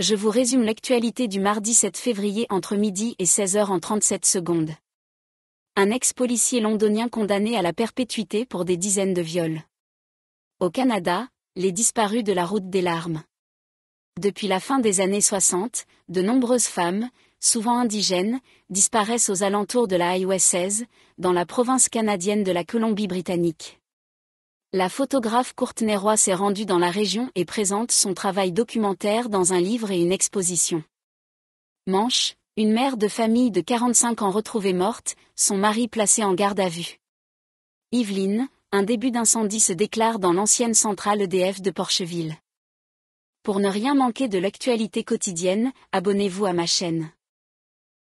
je vous résume l'actualité du mardi 7 février entre midi et 16h en 37 secondes. Un ex-policier londonien condamné à la perpétuité pour des dizaines de viols. Au Canada, les disparus de la route des larmes. Depuis la fin des années 60, de nombreuses femmes, souvent indigènes, disparaissent aux alentours de la Highway 16, dans la province canadienne de la Colombie-Britannique. La photographe Courtenay Roy s'est rendue dans la région et présente son travail documentaire dans un livre et une exposition. Manche, une mère de famille de 45 ans retrouvée morte, son mari placé en garde à vue. Yveline, un début d'incendie se déclare dans l'ancienne centrale EDF de Porcheville. Pour ne rien manquer de l'actualité quotidienne, abonnez-vous à ma chaîne.